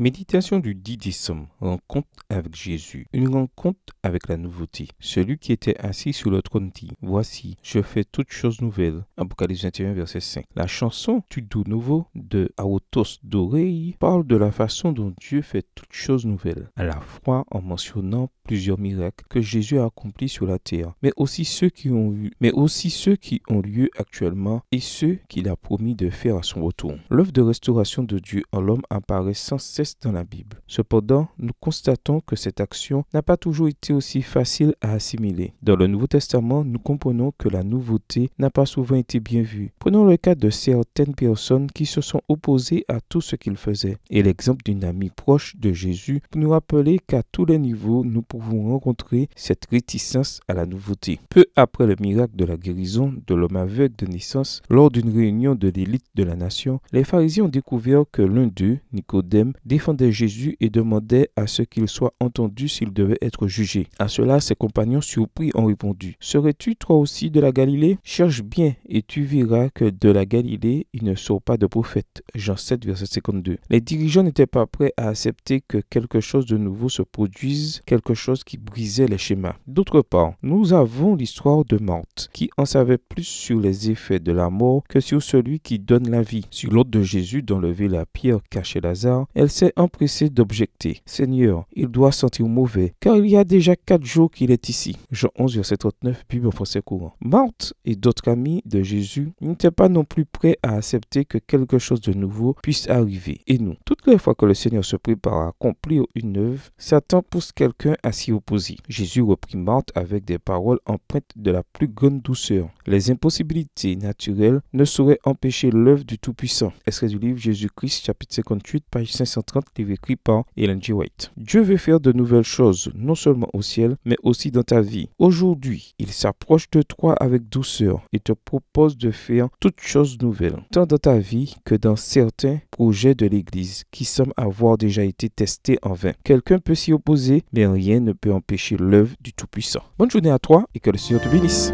Méditation du 10 décembre, rencontre avec Jésus, une rencontre avec la nouveauté. Celui qui était assis sur le trône dit, Voici, je fais toutes choses nouvelles. Apocalypse 21, verset 5. La chanson Tu doux nouveau » de Autos d'Oreille parle de la façon dont Dieu fait toutes choses nouvelles, à la fois en mentionnant plusieurs miracles que Jésus a accomplis sur la terre, mais aussi ceux qui ont eu, mais aussi ceux qui ont lieu actuellement et ceux qu'il a promis de faire à son retour. L'œuvre de restauration de Dieu en l'homme apparaît sans cesse dans la Bible. Cependant, nous constatons que cette action n'a pas toujours été aussi facile à assimiler. Dans le Nouveau Testament, nous comprenons que la nouveauté n'a pas souvent été bien vue. Prenons le cas de certaines personnes qui se sont opposées à tout ce qu'ils faisaient et l'exemple d'une amie proche de Jésus pour nous rappeler qu'à tous les niveaux, nous pouvons rencontrer cette réticence à la nouveauté. Peu après le miracle de la guérison de l'homme aveugle de naissance, lors d'une réunion de l'élite de la nation, les pharisiens ont découvert que l'un d'eux, Nicodème, défendait Jésus et demandait à ce qu'il soit entendu s'il devait être jugé. À cela, ses compagnons surpris ont répondu Serais-tu toi aussi de la Galilée Cherche bien et tu verras que de la Galilée, il ne sort pas de prophète. Jean 7, verset 52. Les dirigeants n'étaient pas prêts à accepter que quelque chose de nouveau se produise, quelque chose qui brisait les schémas. D'autre part, nous avons l'histoire de Marthe, qui en savait plus sur les effets de la mort que sur celui qui donne la vie. Sur l'ordre de Jésus d'enlever la pierre cachée Lazare, elle empressé d'objecter. Seigneur, il doit sentir mauvais, car il y a déjà quatre jours qu'il est ici. Jean 11, verset 39, Bible en français courant. Marthe et d'autres amis de Jésus n'étaient pas non plus prêts à accepter que quelque chose de nouveau puisse arriver. Et nous, toutes les fois que le Seigneur se prépare à accomplir une œuvre, Satan pousse quelqu'un à s'y opposer. Jésus reprit Marthe avec des paroles empreintes de la plus grande douceur. Les impossibilités naturelles ne sauraient empêcher l'œuvre du Tout-Puissant. Extrait du livre Jésus-Christ, chapitre 58, page 530. Je est écrit par G. White. Dieu veut faire de nouvelles choses, non seulement au ciel, mais aussi dans ta vie. Aujourd'hui, il s'approche de toi avec douceur et te propose de faire toutes choses nouvelles, tant dans ta vie que dans certains projets de l'Église qui semblent avoir déjà été testés en vain. Quelqu'un peut s'y opposer, mais rien ne peut empêcher l'œuvre du Tout-Puissant. Bonne journée à toi et que le Seigneur te bénisse.